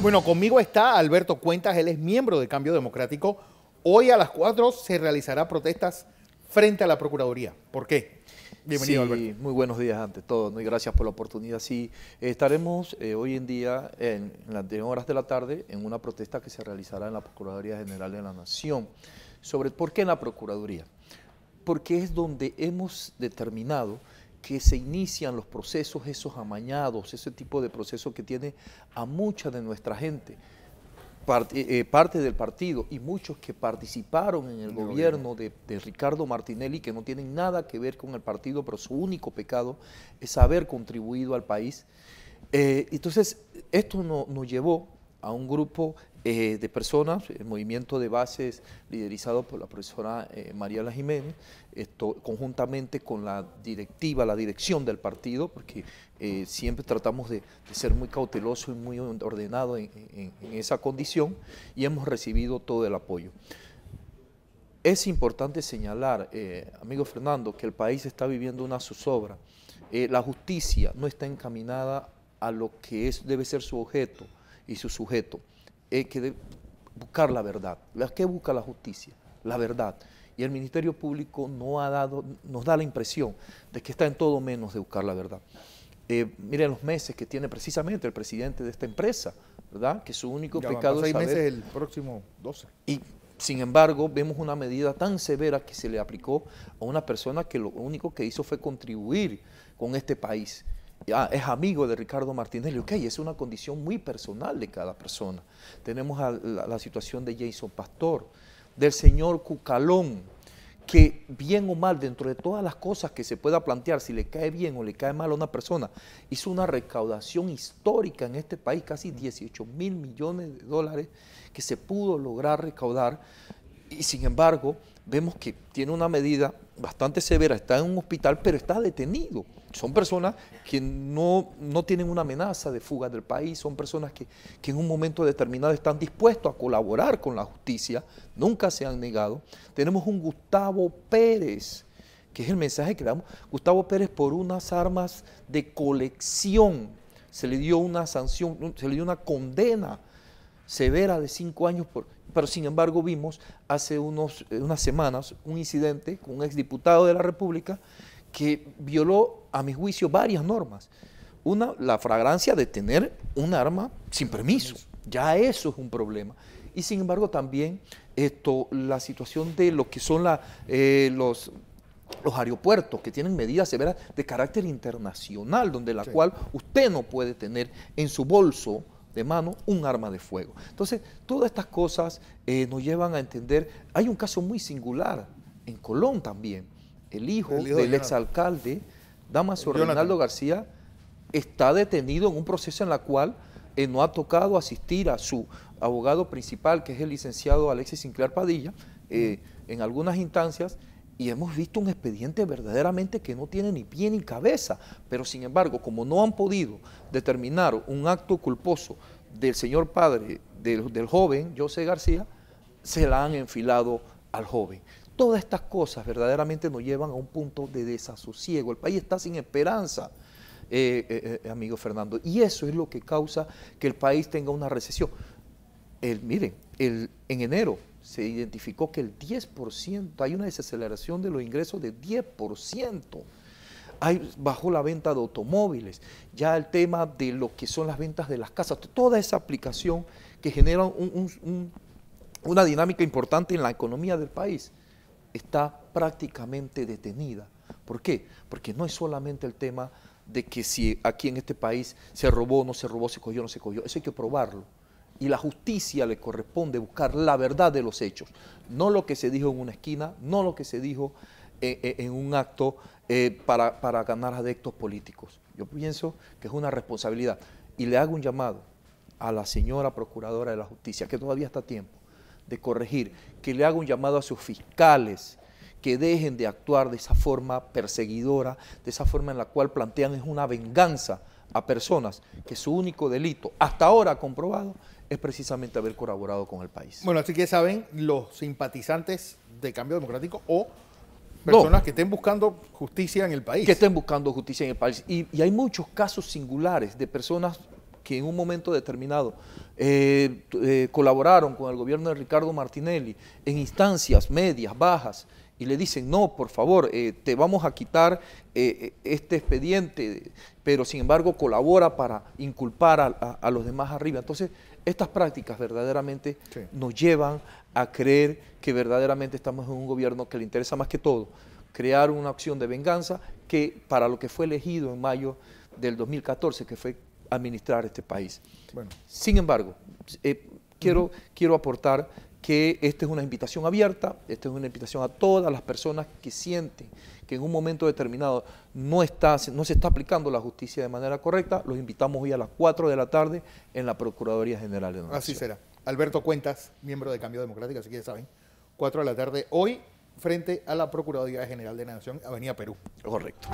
Bueno, conmigo está Alberto Cuentas, él es miembro de Cambio Democrático. Hoy a las 4 se realizará protestas frente a la Procuraduría. ¿Por qué? Bienvenido, sí, Muy buenos días ante todo, ¿no? y gracias por la oportunidad. Sí, estaremos eh, hoy en día, en, las 10 horas de la tarde, en una protesta que se realizará en la Procuraduría General de la Nación. Sobre por qué en la Procuraduría. Porque es donde hemos determinado que se inician los procesos, esos amañados, ese tipo de procesos que tiene a mucha de nuestra gente, eh, eh, parte, del partido y muchos que participaron en el gobierno de, Ricardo Martinelli, que no tienen nada que ver con el partido, pero su único pecado es haber contribuido al país. Eh, entonces, esto no, nos llevó a un grupo eh, de personas, el movimiento de bases liderizado por la profesora eh, María La Jiménez, conjuntamente con la directiva, la dirección del partido, porque eh, siempre tratamos de, ser muy cauteloso y muy ordenado en, esa condición, y hemos recibido todo el apoyo. Es importante señalar, amigo Fernando, que el país está viviendo una zozobra. la justicia no está encaminada a lo que debe ser su objeto, y su sujeto. es que buscar la verdad. ¿Qué busca la justicia? La verdad. Y el Ministerio Público no ha dado, nos da la impresión de que está en todo menos de buscar la verdad. Eh, miren los meses que tiene precisamente el presidente de esta empresa, ¿verdad? Que su único pecado es saber... meses el próximo 12. Y sin embargo, vemos una medida tan severa que se le aplicó a una persona que lo único que hizo fue contribuir con este país. Ah, es amigo de Ricardo Martínez, Ok, es una condición muy personal de cada persona. Tenemos la, la situación de Jason Pastor, del señor Cucalón, que bien o mal, dentro de todas las cosas que se pueda plantear, si le cae bien o le cae mal a una persona, hizo una recaudación histórica en este país, casi 18 mil millones de dólares que se pudo lograr recaudar y sin embargo vemos que tiene una medida bastante severa, está en un hospital, pero está detenido. Son personas que no, no tienen una amenaza de fuga del país, son personas que, que, en un momento determinado están dispuestos a colaborar con la justicia, nunca se han negado. Tenemos un Gustavo Pérez, que es el mensaje que damos. Gustavo Pérez por unas armas de colección, se le dio una sanción, se le dio una condena severa de cinco años, por, pero sin embargo vimos hace unos, eh, unas semanas un incidente con un exdiputado de la República que violó, a mi juicio, varias normas. Una, la fragancia de tener un arma sin permiso. Ya eso es un problema. Y sin embargo también esto, la situación de lo que son eh, los los aeropuertos que tienen medidas severas de carácter internacional, donde la cual usted no puede tener en su bolso mano un arma de fuego. Entonces, todas estas cosas eh, nos llevan a entender, hay un caso muy singular en Colón también, el hijo, del exalcalde, Damaso Reinaldo García, está detenido en un proceso en el cual eh, no ha tocado asistir a su abogado principal, que es el licenciado Alexis Sinclair Padilla, eh, en algunas instancias, y hemos visto un expediente verdaderamente que no tiene ni pie ni cabeza, pero sin embargo, como no han podido determinar un acto culposo del señor padre del, joven, José García, se la han enfilado al joven. Todas estas cosas verdaderamente nos llevan a un punto de desasosiego. El país está sin esperanza, eh, eh, eh, amigo Fernando, y eso es lo que causa que el país tenga una recesión. El, miren, el, en enero se identificó que el 10%, hay una desaceleración de los ingresos de 10%. Hay, la venta de automóviles, ya el tema de lo que son las ventas de las casas, toda esa aplicación que genera una dinámica importante en la economía del país está prácticamente detenida. ¿Por qué? Porque no es solamente el tema de que si aquí en este país se robó, no se robó, se cogió, no se cogió, eso hay que probarlo y la justicia le corresponde buscar la verdad de los hechos, no lo que se dijo en una esquina, no lo que se dijo eh, eh, en un acto eh, para, ganar adeptos políticos. Yo pienso que es una responsabilidad. Y le hago un llamado a la señora Procuradora de la Justicia, que todavía está a tiempo de corregir, que le haga un llamado a sus fiscales que dejen de actuar de esa forma perseguidora, de esa forma en la cual plantean es una venganza a personas que su único delito, hasta ahora comprobado, es precisamente haber colaborado con el país. Bueno, así que saben, los simpatizantes de Cambio Democrático o personas que estén buscando justicia en el país. Que estén buscando justicia en el país. Y, hay muchos casos singulares de personas que en un momento determinado eh, eh, colaboraron con el gobierno de Ricardo Martinelli en instancias medias, bajas, y le dicen, no, por favor, eh, te vamos a quitar este expediente, pero sin embargo colabora para inculpar a, a los demás arriba. Entonces, estas prácticas verdaderamente nos llevan a creer que verdaderamente estamos en un gobierno que le interesa más que todo crear una opción de venganza que para lo que fue elegido en mayo del 2014, que fue administrar este país. Sin embargo, eh, quiero, quiero aportar que esta es una invitación abierta, esta es una invitación a todas las personas que sienten que en un momento determinado no, está, no se está aplicando la justicia de manera correcta, los invitamos hoy a las 4 de la tarde en la Procuraduría General de la Nación. Así será. Alberto Cuentas, miembro de Cambio Democrático, así que ya saben, 4 de la tarde hoy frente a la Procuraduría General de la Nación, Avenida Perú. Correcto.